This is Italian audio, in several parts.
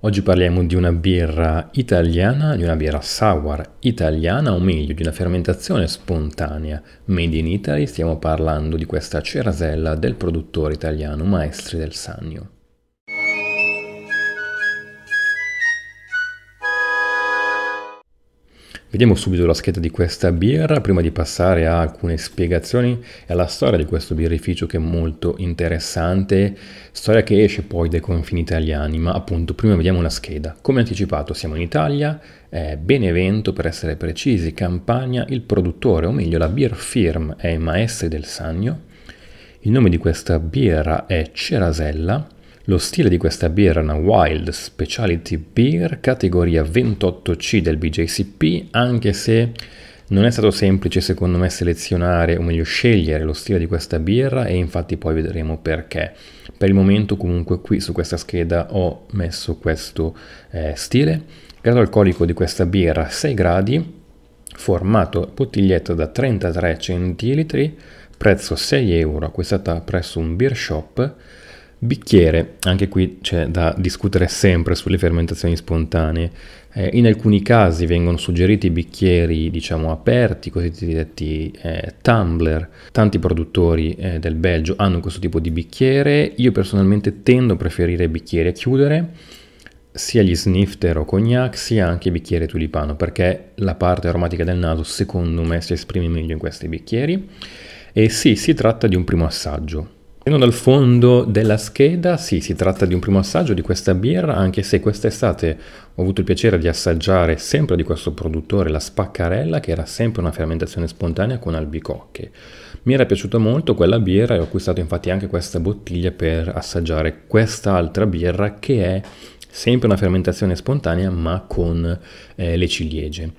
Oggi parliamo di una birra italiana, di una birra sour italiana, o meglio, di una fermentazione spontanea made in Italy. Stiamo parlando di questa cerasella del produttore italiano Maestri del Sannio. Vediamo subito la scheda di questa birra prima di passare a alcune spiegazioni e alla storia di questo birrificio che è molto interessante, storia che esce poi dai confini italiani, ma appunto prima vediamo la scheda. Come anticipato siamo in Italia, è Benevento per essere precisi, Campania, il produttore o meglio la beer firm è Maestri del Sannio, il nome di questa birra è Cerasella, lo stile di questa birra è una Wild Speciality Beer, categoria 28C del BJCP, anche se non è stato semplice secondo me selezionare, o meglio scegliere, lo stile di questa birra e infatti poi vedremo perché. Per il momento comunque qui su questa scheda ho messo questo eh, stile. Grado alcolico di questa birra 6 gradi, formato bottiglietta da 33 centilitri, prezzo 6 euro, acquistata presso un beer shop Bicchiere, anche qui c'è da discutere sempre sulle fermentazioni spontanee. Eh, in alcuni casi vengono suggeriti bicchieri diciamo aperti, cosiddetti eh, tumbler. Tanti produttori eh, del Belgio hanno questo tipo di bicchiere. Io personalmente tendo a preferire bicchieri a chiudere, sia gli snifter o cognac, sia anche bicchiere tulipano, perché la parte aromatica del naso secondo me si esprime meglio in questi bicchieri. E sì, si tratta di un primo assaggio. Partendo dal fondo della scheda, sì, si tratta di un primo assaggio di questa birra, anche se quest'estate ho avuto il piacere di assaggiare sempre di questo produttore la spaccarella, che era sempre una fermentazione spontanea con albicocche. Mi era piaciuta molto quella birra e ho acquistato infatti anche questa bottiglia per assaggiare quest'altra birra che è sempre una fermentazione spontanea ma con eh, le ciliegie.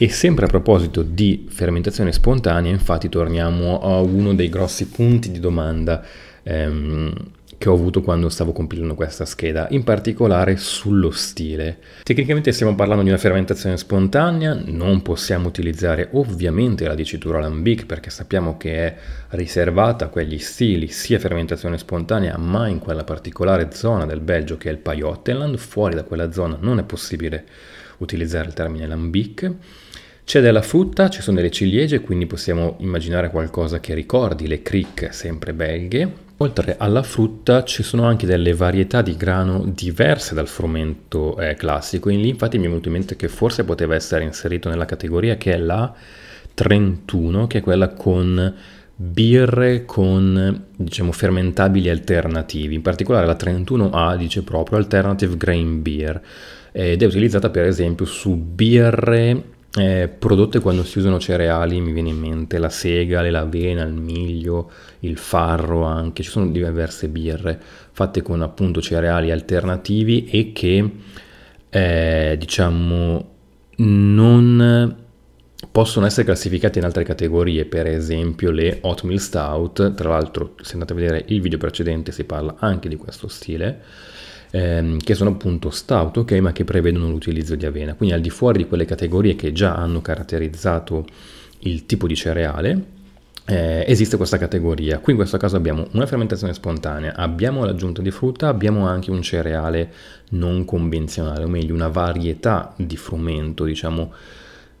E sempre a proposito di fermentazione spontanea, infatti torniamo a uno dei grossi punti di domanda ehm, che ho avuto quando stavo compilando questa scheda, in particolare sullo stile. Tecnicamente stiamo parlando di una fermentazione spontanea, non possiamo utilizzare ovviamente la dicitura lambic perché sappiamo che è riservata a quegli stili, sia fermentazione spontanea, ma in quella particolare zona del Belgio che è il Pajottenland, fuori da quella zona non è possibile utilizzare il termine lambic. C'è della frutta, ci sono delle ciliegie, quindi possiamo immaginare qualcosa che ricordi le cric sempre belghe, Oltre alla frutta ci sono anche delle varietà di grano diverse dal frumento eh, classico, in lì infatti mi è venuto in mente che forse poteva essere inserito nella categoria che è la 31, che è quella con birre con diciamo fermentabili alternativi, in particolare la 31A dice proprio alternative grain beer eh, ed è utilizzata per esempio su birre eh, prodotte quando si usano cereali, mi viene in mente la segale, l'avena, il miglio, il farro anche, ci sono diverse birre fatte con appunto cereali alternativi e che eh, diciamo non possono essere classificate in altre categorie, per esempio le oatmeal stout, tra l'altro se andate a vedere il video precedente si parla anche di questo stile, ehm, che sono appunto stout, ok, ma che prevedono l'utilizzo di avena. Quindi al di fuori di quelle categorie che già hanno caratterizzato il tipo di cereale, eh, esiste questa categoria. Qui in questo caso abbiamo una fermentazione spontanea, abbiamo l'aggiunta di frutta, abbiamo anche un cereale non convenzionale, o meglio una varietà di frumento, diciamo,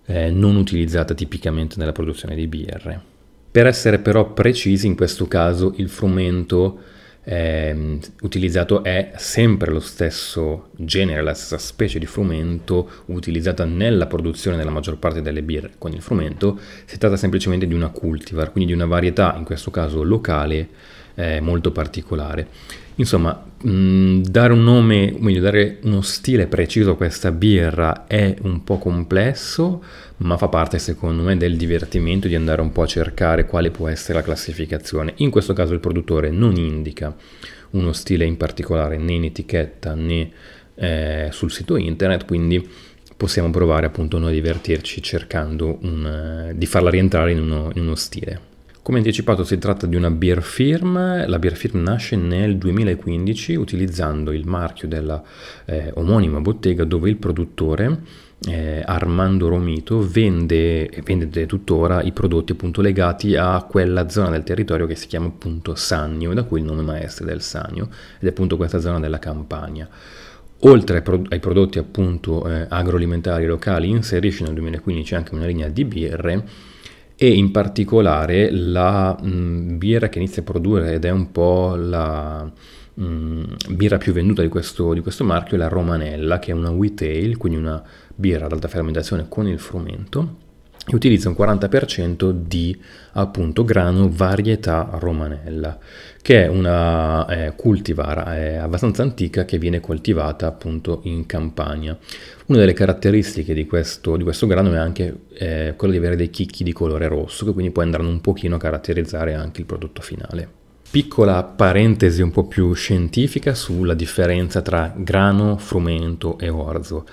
eh, non utilizzata tipicamente nella produzione di BR. Per essere però precisi, in questo caso il frumento eh, utilizzato è sempre lo stesso genere, la stessa specie di frumento utilizzata nella produzione della maggior parte delle birre con il frumento, si tratta semplicemente di una cultivar, quindi di una varietà, in questo caso locale, eh, molto particolare. Insomma, mh, mm, dare un nome, meglio dare uno stile preciso a questa birra è un po' complesso, ma fa parte secondo me del divertimento di andare un po' a cercare quale può essere la classificazione. In questo caso il produttore non indica uno stile in particolare né in etichetta né eh, sul sito internet, quindi possiamo provare appunto noi a divertirci cercando un, eh, di farla rientrare in uno, in uno stile. Come anticipato si tratta di una beer firm, la beer firm nasce nel 2015 utilizzando il marchio della eh, omonima bottega dove il produttore eh, Armando Romito vende e vende tuttora i prodotti appunto legati a quella zona del territorio che si chiama appunto Sannio, da cui il nome maestro del Sannio, ed è appunto questa zona della Campania. Oltre ai prodotti appunto eh, agroalimentari locali inserisce nel 2015 anche una linea di birre e in particolare la mh, mm, birra che inizia a produrre ed è un po' la mh, mm, birra più venduta di questo, di questo marchio è la Romanella che è una wheat ale, quindi una birra ad alta fermentazione con il frumento e utilizza un 40% di appunto grano varietà romanella, che è una eh, cultivar eh, abbastanza antica che viene coltivata appunto in campagna Una delle caratteristiche di questo, di questo grano è anche eh, quella di avere dei chicchi di colore rosso, che quindi poi andranno un pochino a caratterizzare anche il prodotto finale. Piccola parentesi un po' più scientifica sulla differenza tra grano, frumento e orzo.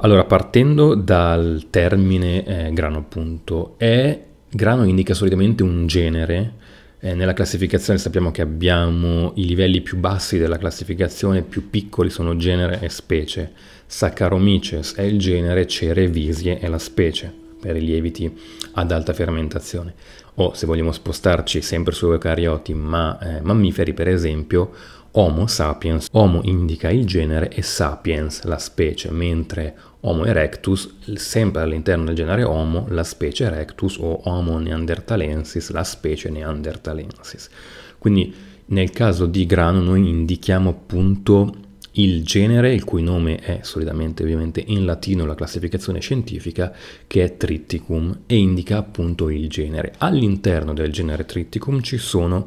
Allora, partendo dal termine eh, grano, appunto, è, grano indica solitamente un genere. Eh, nella classificazione sappiamo che abbiamo i livelli più bassi della classificazione, più piccoli sono genere e specie. Saccharomyces è il genere, cerevisie è la specie per i lieviti ad alta fermentazione. O se vogliamo spostarci sempre su eucarioti, ma eh, mammiferi per esempio, Homo sapiens. Homo indica il genere e sapiens la specie, mentre Homo erectus, sempre all'interno del genere Homo, la specie erectus o Homo neanderthalensis, la specie neanderthalensis. Quindi nel caso di grano noi indichiamo appunto il genere, il cui nome è solitamente ovviamente in latino la classificazione scientifica, che è Triticum, e indica appunto il genere. All'interno del genere Triticum ci sono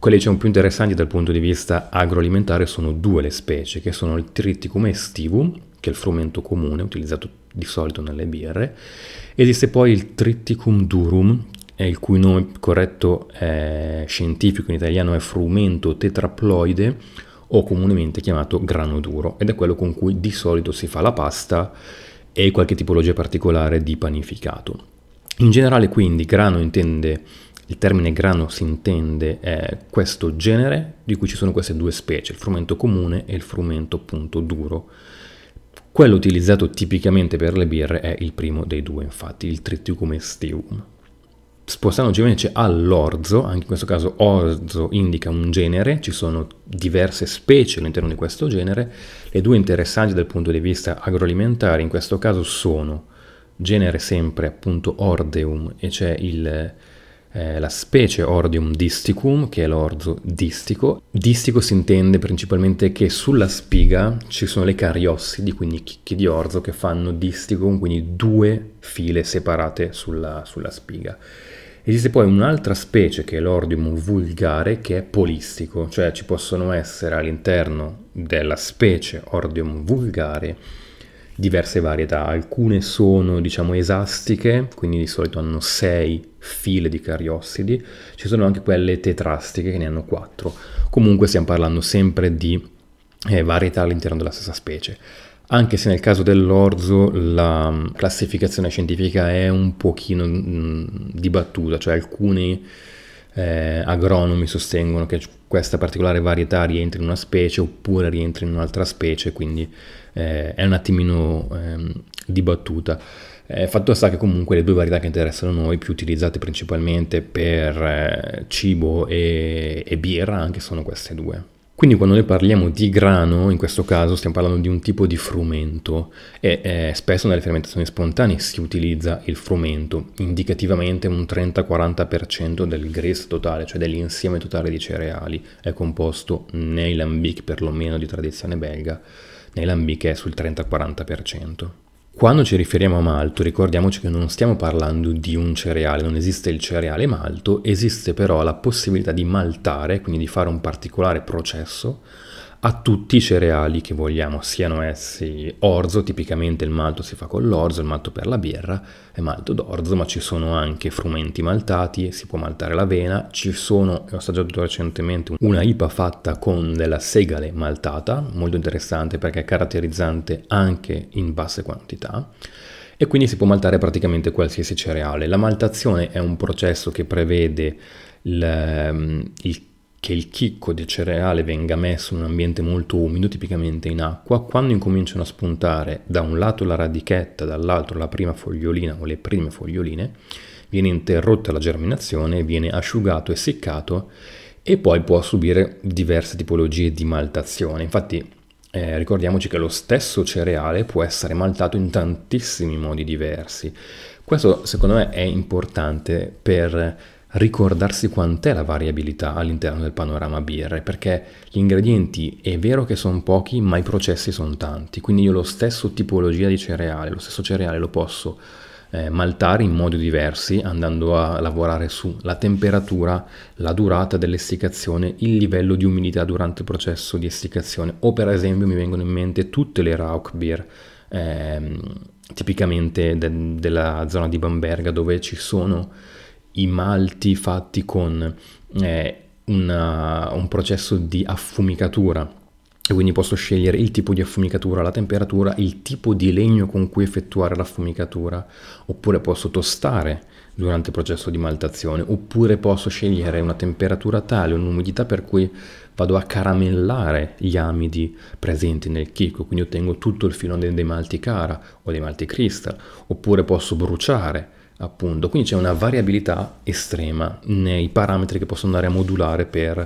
quelle diciamo, più interessanti dal punto di vista agroalimentare sono due le specie, che sono il Triticum estivum, che è il frumento comune utilizzato di solito nelle birre, esiste poi il Triticum durum, il cui nome corretto scientifico in italiano è frumento tetraploide o comunemente chiamato grano duro, ed è quello con cui di solito si fa la pasta e qualche tipologia particolare di panificato. In generale quindi grano intende il termine grano si intende è questo genere di cui ci sono queste due specie, il frumento comune e il frumento appunto duro. Quello utilizzato tipicamente per le birre è il primo dei due, infatti, il Triticum esteum. Spostandoci invece all'orzo, anche in questo caso orzo indica un genere, ci sono diverse specie all'interno di questo genere, le due interessanti dal punto di vista agroalimentare in questo caso sono genere sempre appunto ordeum e c'è il eh, la specie Ordium disticum, che è l'orzo distico. Distico si intende principalmente che sulla spiga ci sono le cariossidi, quindi i chicchi di orzo, che fanno disticum, quindi due file separate sulla, sulla spiga. Esiste poi un'altra specie che è l'ordium vulgare che è polistico, cioè ci possono essere all'interno della specie ordium vulgare diverse varietà, alcune sono diciamo esastiche, quindi di solito hanno sei file di cariossidi, ci sono anche quelle tetrastiche che ne hanno quattro. Comunque stiamo parlando sempre di eh, varietà all'interno della stessa specie anche se nel caso dell'orzo la mm, classificazione scientifica è un pochino mm, dibattuta, cioè alcuni eh, agronomi sostengono che questa particolare varietà rientri in una specie oppure rientri in un'altra specie, quindi eh, è un attimino ehm, dibattuta. Eh, fatto sta che comunque le due varietà che interessano noi, più utilizzate principalmente per eh, cibo e, e birra, anche sono queste due. Quindi quando noi parliamo di grano, in questo caso stiamo parlando di un tipo di frumento e eh, spesso nelle fermentazioni spontanee si utilizza il frumento, indicativamente un 30-40% del gris totale, cioè dell'insieme totale di cereali, è composto nei lambic perlomeno di tradizione belga nei lambi che è sul 30-40%. Quando ci riferiamo a malto ricordiamoci che non stiamo parlando di un cereale, non esiste il cereale malto, esiste però la possibilità di maltare, quindi di fare un particolare processo a tutti i cereali che vogliamo, siano essi orzo, tipicamente il malto si fa con l'orzo, il malto per la birra è malto d'orzo, ma ci sono anche frumenti maltati, si può maltare l'avena, ci sono, ho assaggiato recentemente una IPA fatta con della segale maltata, molto interessante perché è caratterizzante anche in basse quantità e quindi si può maltare praticamente qualsiasi cereale. La maltazione è un processo che prevede il, ehm, il che il chicco di cereale venga messo in un ambiente molto umido, tipicamente in acqua, quando incominciano a spuntare da un lato la radichetta, dall'altro la prima fogliolina o le prime foglioline, viene interrotta la germinazione, viene asciugato e seccato e poi può subire diverse tipologie di maltazione. Infatti eh, ricordiamoci che lo stesso cereale può essere maltato in tantissimi modi diversi. Questo secondo me è importante per ricordarsi quant'è la variabilità all'interno del panorama BR, perché gli ingredienti è vero che sono pochi, ma i processi sono tanti, quindi io lo stesso tipologia di cereale, lo stesso cereale lo posso eh, maltare in modi diversi andando a lavorare sulla temperatura, la durata dell'essiccazione, il livello di umidità durante il processo di essiccazione o per esempio mi vengono in mente tutte le Rauch beer ehm, tipicamente de- della zona di Bamberga dove ci sono i malti fatti con eh, una, uh, un processo di affumicatura E quindi posso scegliere il tipo di affumicatura, la temperatura, il tipo di legno con cui effettuare l'affumicatura, oppure posso tostare durante il processo di maltazione, oppure posso scegliere una temperatura tale, un'umidità per cui vado a caramellare gli amidi presenti nel chicco, quindi ottengo tutto il filone dei malti cara o dei malti crystal, oppure posso bruciare appunto. Quindi c'è una variabilità estrema nei parametri che posso andare a modulare per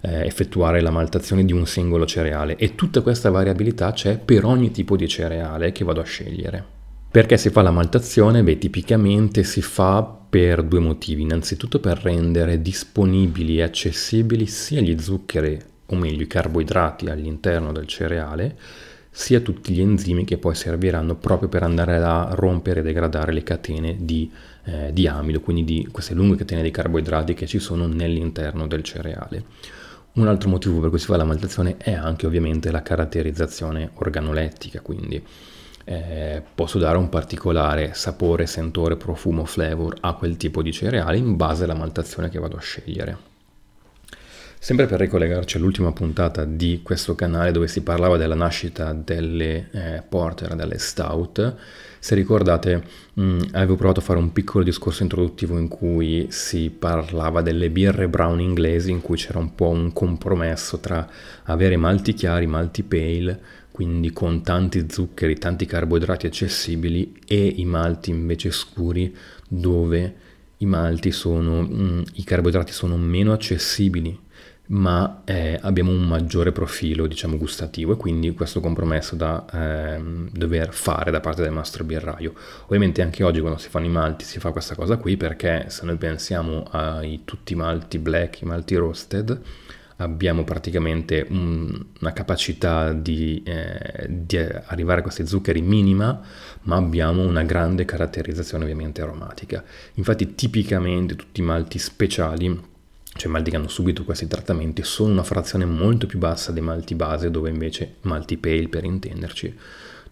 eh, effettuare la maltazione di un singolo cereale e tutta questa variabilità c'è per ogni tipo di cereale che vado a scegliere. Perché si fa la maltazione? Beh, tipicamente si fa per due motivi. Innanzitutto per rendere disponibili e accessibili sia gli zuccheri, o meglio i carboidrati all'interno del cereale, sia tutti gli enzimi che poi serviranno proprio per andare a rompere e degradare le catene di, eh, di amido, quindi di queste lunghe catene di carboidrati che ci sono nell'interno del cereale. Un altro motivo per cui si fa la maltazione è anche ovviamente la caratterizzazione organolettica, quindi eh, posso dare un particolare sapore, sentore, profumo, flavor a quel tipo di cereale in base alla maltazione che vado a scegliere. Sempre per ricollegarci all'ultima puntata di questo canale dove si parlava della nascita delle eh, porter, delle stout, se ricordate mh, mm, avevo provato a fare un piccolo discorso introduttivo in cui si parlava delle birre brown inglesi in cui c'era un po' un compromesso tra avere malti chiari, malti pale, quindi con tanti zuccheri, tanti carboidrati accessibili e i malti invece scuri dove i malti sono, mh, mm, i carboidrati sono meno accessibili ma eh, abbiamo un maggiore profilo diciamo gustativo e quindi questo compromesso da ehm, dover fare da parte del nostro birraio ovviamente anche oggi quando si fanno i malti si fa questa cosa qui perché se noi pensiamo ai tutti i malti black i malti roasted abbiamo praticamente un, una capacità di, eh, di, arrivare a questi zuccheri minima, ma abbiamo una grande caratterizzazione ovviamente aromatica. Infatti tipicamente tutti i malti speciali cioè i malti che hanno subito questi trattamenti, sono una frazione molto più bassa dei malti base, dove invece malti pale per intenderci,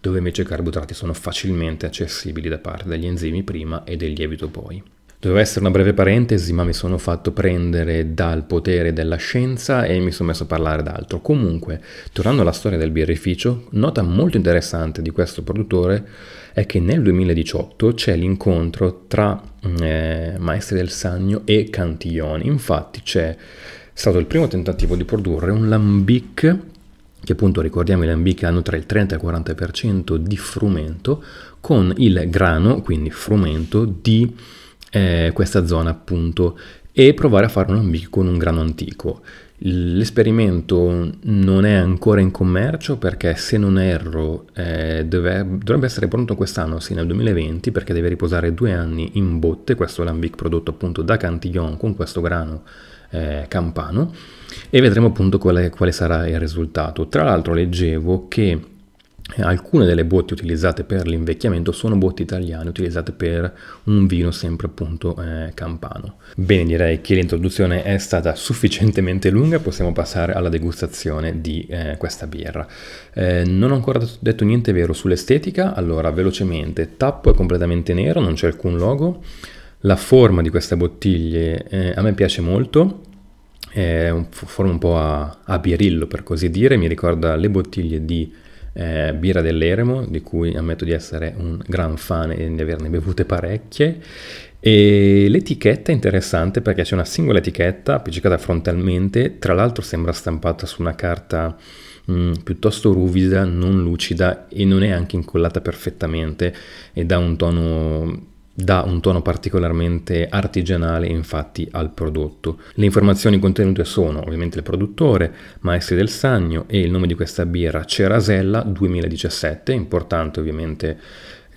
dove invece i carboidrati sono facilmente accessibili da parte degli enzimi prima e del lievito poi. Doveva essere una breve parentesi, ma mi sono fatto prendere dal potere della scienza e mi sono messo a parlare d'altro. Comunque, tornando alla storia del birrificio, nota molto interessante di questo produttore è che nel 2018 c'è l'incontro tra mm, eh, Maestri del Sannio e Cantiglioni. Infatti c'è stato il primo tentativo di produrre un lambic che appunto ricordiamo i lambic hanno tra il 30 e il 40% di frumento con il grano, quindi frumento di eh, questa zona appunto e provare a fare un lambic con un grano antico. L'esperimento non è ancora in commercio perché se non erro eh, deve, dovrebbe essere pronto quest'anno, sì nel 2020, perché deve riposare due anni in botte, questo Lambic prodotto appunto da Cantillon con questo grano eh, campano e vedremo appunto quale, quale sarà il risultato. Tra l'altro leggevo che eh, alcune delle botti utilizzate per l'invecchiamento sono botti italiane utilizzate per un vino sempre appunto eh, campano. Bene, direi che l'introduzione è stata sufficientemente lunga, possiamo passare alla degustazione di eh, questa birra. Eh, non ho ancora detto niente vero sull'estetica, allora velocemente, tappo è completamente nero, non c'è alcun logo, la forma di queste bottiglie eh, a me piace molto, è una forma un po' a, a birillo per così dire, mi ricorda le bottiglie di eh, birra dell'Eremo, di cui ammetto di essere un gran fan e di averne bevute parecchie. E l'etichetta è interessante perché c'è una singola etichetta appiccicata frontalmente, tra l'altro sembra stampata su una carta mh, mm, piuttosto ruvida, non lucida e non è anche incollata perfettamente e dà un tono dà un tono particolarmente artigianale infatti al prodotto. Le informazioni contenute sono ovviamente il produttore, Maestri del Sagno e il nome di questa birra Cerasella 2017, importante ovviamente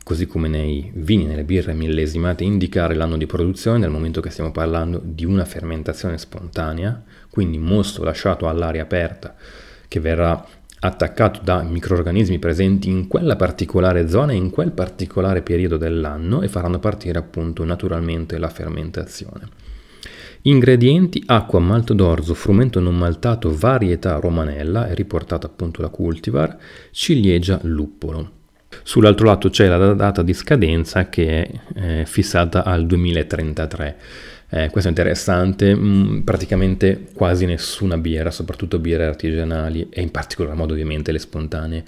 così come nei vini, nelle birre millesimate, indicare l'anno di produzione nel momento che stiamo parlando di una fermentazione spontanea, quindi mosto lasciato all'aria aperta che verrà attaccato da microorganismi presenti in quella particolare zona e in quel particolare periodo dell'anno e faranno partire appunto naturalmente la fermentazione. Ingredienti acqua, malto d'orzo, frumento non maltato, varietà romanella, è riportata appunto la cultivar, ciliegia, luppolo. Sull'altro lato c'è la data di scadenza che è eh, fissata al 2033. Eh, questo è interessante, mm, praticamente quasi nessuna birra, soprattutto birre artigianali e in particolar modo ovviamente le spontanee,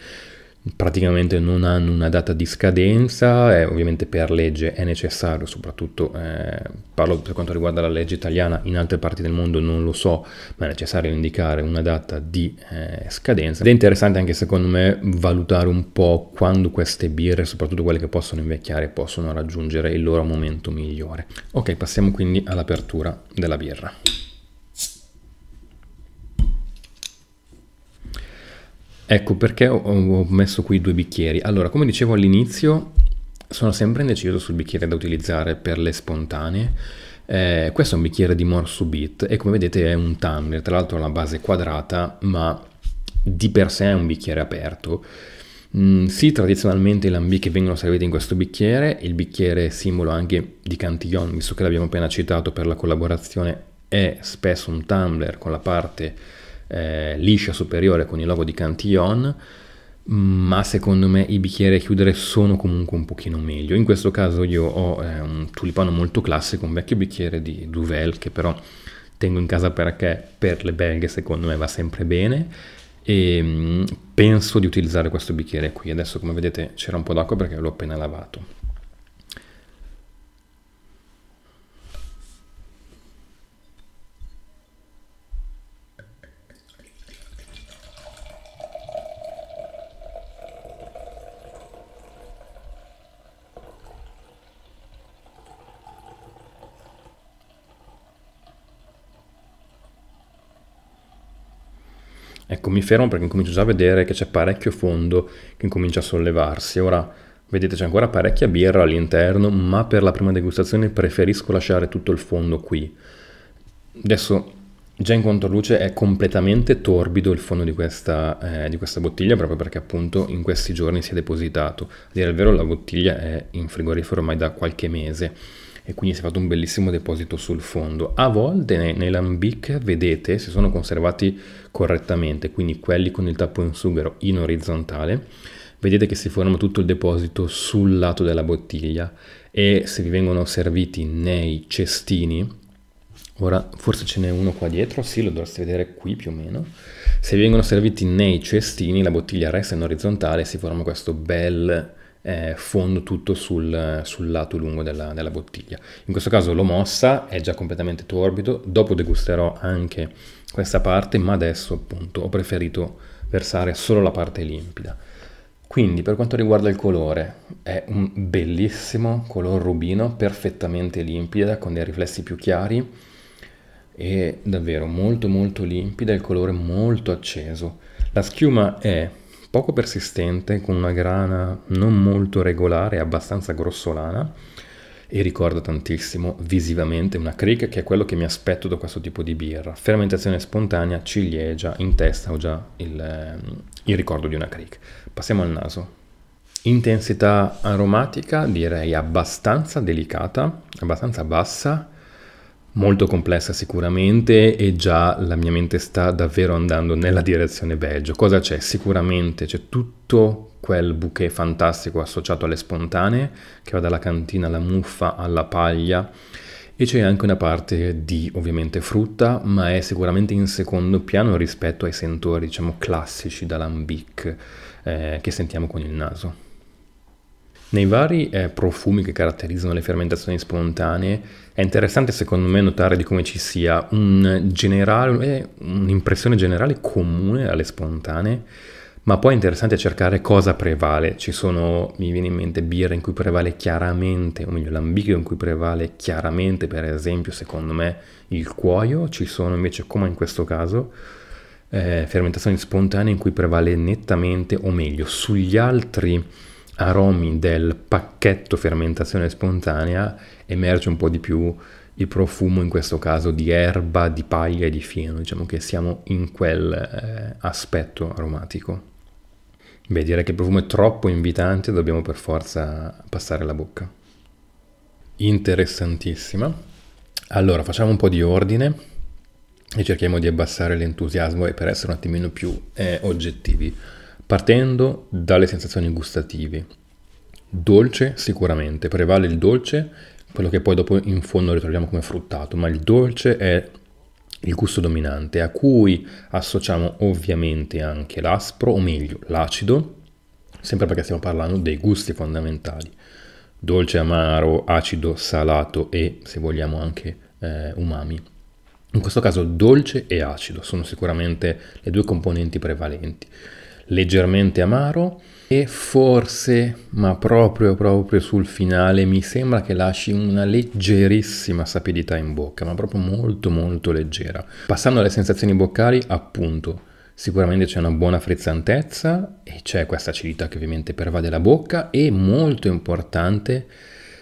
praticamente non hanno una data di scadenza, eh, ovviamente per legge è necessario, soprattutto eh, parlo per quanto riguarda la legge italiana, in altre parti del mondo non lo so, ma è necessario indicare una data di eh, scadenza. Ed è interessante anche secondo me valutare un po' quando queste birre, soprattutto quelle che possono invecchiare, possono raggiungere il loro momento migliore. Ok, passiamo quindi all'apertura della birra. Ecco perché ho messo qui due bicchieri. Allora, come dicevo all'inizio, sono sempre indeciso sul bicchiere da utilizzare per le spontanee. Eh, questo è un bicchiere di Morsu Beat e come vedete è un tumbler, tra l'altro ha una base quadrata, ma di per sé è un bicchiere aperto. Mm, sì, tradizionalmente i lambicchi vengono serviti in questo bicchiere, il bicchiere simbolo anche di Cantillon, visto che l'abbiamo appena citato per la collaborazione, è spesso un tumbler con la parte eh, liscia superiore con il logo di Cantillon, ma secondo me i bicchieri a chiudere sono comunque un pochino meglio. In questo caso io ho eh, un tulipano molto classico, un vecchio bicchiere di Duvel che però tengo in casa perché per le belghe secondo me va sempre bene e mh, mm, penso di utilizzare questo bicchiere qui. Adesso come vedete c'era un po' d'acqua perché l'ho appena lavato. Ecco, mi fermo perché comincio già a vedere che c'è parecchio fondo che incomincia a sollevarsi. Ora, vedete, c'è ancora parecchia birra all'interno, ma per la prima degustazione preferisco lasciare tutto il fondo qui. Adesso, già in controluce, è completamente torbido il fondo di questa, eh, di questa bottiglia, proprio perché appunto in questi giorni si è depositato. A dire il vero, la bottiglia è in frigorifero ormai da qualche mese e quindi si è fatto un bellissimo deposito sul fondo. A volte nei, lambic vedete se sono conservati correttamente, quindi quelli con il tappo in sughero in orizzontale, vedete che si forma tutto il deposito sul lato della bottiglia e se vi vengono serviti nei cestini, ora forse ce n'è uno qua dietro, sì lo dovreste vedere qui più o meno, se vi vengono serviti nei cestini la bottiglia resta in orizzontale e si forma questo bel eh, fondo tutto sul, sul lato lungo della, della, bottiglia. In questo caso l'ho mossa, è già completamente torbido, dopo degusterò anche questa parte, ma adesso appunto ho preferito versare solo la parte limpida. Quindi per quanto riguarda il colore, è un bellissimo color rubino, perfettamente limpida, con dei riflessi più chiari e davvero molto molto limpida, il colore molto acceso. La schiuma è poco persistente, con una grana non molto regolare, abbastanza grossolana e ricorda tantissimo visivamente una creek che è quello che mi aspetto da questo tipo di birra. Fermentazione spontanea, ciliegia, in testa ho già il, ehm, il ricordo di una creek. Passiamo al naso. Intensità aromatica direi abbastanza delicata, abbastanza bassa, Molto complessa sicuramente e già la mia mente sta davvero andando nella direzione belgio. Cosa c'è? Sicuramente c'è tutto quel bouquet fantastico associato alle spontanee che va dalla cantina alla muffa alla paglia e c'è anche una parte di ovviamente frutta ma è sicuramente in secondo piano rispetto ai sentori diciamo classici d'alambic eh, che sentiamo con il naso. Nei vari eh, profumi che caratterizzano le fermentazioni spontanee è interessante secondo me notare di come ci sia un generale, eh, un'impressione generale comune alle spontanee, ma poi è interessante cercare cosa prevale. Ci sono, mi viene in mente, birre in cui prevale chiaramente, o meglio l'ambiguo in cui prevale chiaramente, per esempio, secondo me, il cuoio, ci sono invece, come in questo caso, eh, fermentazioni spontanee in cui prevale nettamente, o meglio, sugli altri aromi del pacchetto fermentazione spontanea emerge un po' di più il profumo in questo caso di erba, di paglia e di fieno, diciamo che siamo in quel eh, aspetto aromatico. Beh, direi che il profumo è troppo invitante, dobbiamo per forza passare la bocca. Interessantissima. Allora, facciamo un po' di ordine e cerchiamo di abbassare l'entusiasmo e per essere un attimino più eh, oggettivi partendo dalle sensazioni gustative. Dolce sicuramente, prevale il dolce, quello che poi dopo in fondo ritroviamo come fruttato, ma il dolce è il gusto dominante a cui associamo ovviamente anche l'aspro, o meglio l'acido, sempre perché stiamo parlando dei gusti fondamentali, dolce, amaro, acido, salato e se vogliamo anche eh, umami. In questo caso dolce e acido sono sicuramente le due componenti prevalenti leggermente amaro e forse, ma proprio proprio sul finale, mi sembra che lasci una leggerissima sapidità in bocca, ma proprio molto molto leggera. Passando alle sensazioni boccali, appunto, sicuramente c'è una buona frizzantezza e c'è questa acidità che ovviamente pervade la bocca e molto importante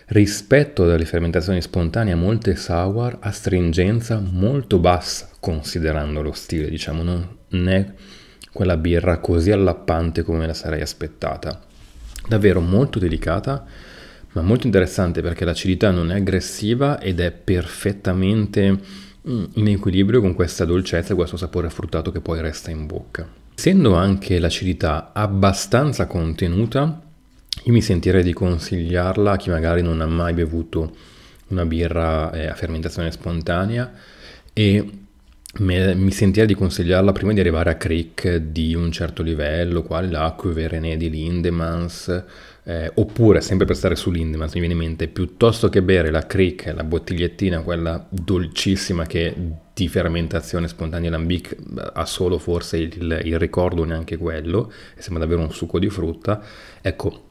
rispetto alle fermentazioni spontanee molte sour astringenza molto bassa considerando lo stile diciamo non è quella birra così allappante come me la sarei aspettata. Davvero molto delicata, ma molto interessante perché l'acidità non è aggressiva ed è perfettamente mm, in equilibrio con questa dolcezza e questo sapore fruttato che poi resta in bocca. Essendo anche l'acidità abbastanza contenuta, io mi sentirei di consigliarla a chi magari non ha mai bevuto una birra eh, a fermentazione spontanea e mi sentirei di consigliarla prima di arrivare a Crick di un certo livello, quale l'Aquiver, René di Lindemans, eh, oppure sempre per stare su Lindemans mi viene in mente, piuttosto che bere la Crick, la bottigliettina, quella dolcissima che di fermentazione spontanea lambic ha solo forse il, il ricordo, neanche quello, e sembra davvero un succo di frutta, ecco,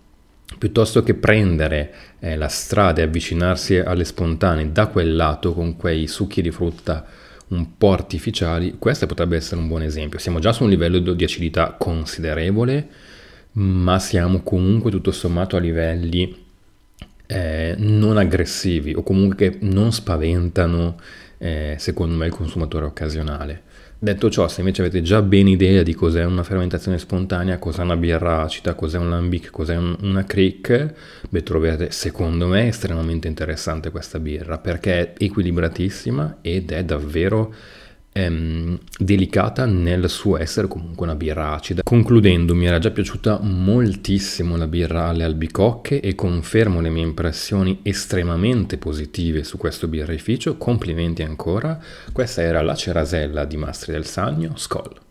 piuttosto che prendere eh, la strada e avvicinarsi alle spontanee da quel lato con quei succhi di frutta un po' artificiali, questo potrebbe essere un buon esempio. Siamo già su un livello di acidità considerevole, ma siamo comunque tutto sommato a livelli eh, non aggressivi o comunque che non spaventano, eh, secondo me, il consumatore occasionale. Detto ciò, se invece avete già ben idea di cos'è una fermentazione spontanea, cos'è una birra acida, cos'è un lambic, cos'è un, una creek, beh troverete secondo me estremamente interessante questa birra perché è equilibratissima ed è davvero ehm, delicata nel suo essere comunque una birra acida. Concludendo, mi era già piaciuta moltissimo la birra alle albicocche e confermo le mie impressioni estremamente positive su questo birrificio. Complimenti ancora. Questa era la Cerasella di Mastri del Sagno, Skoll.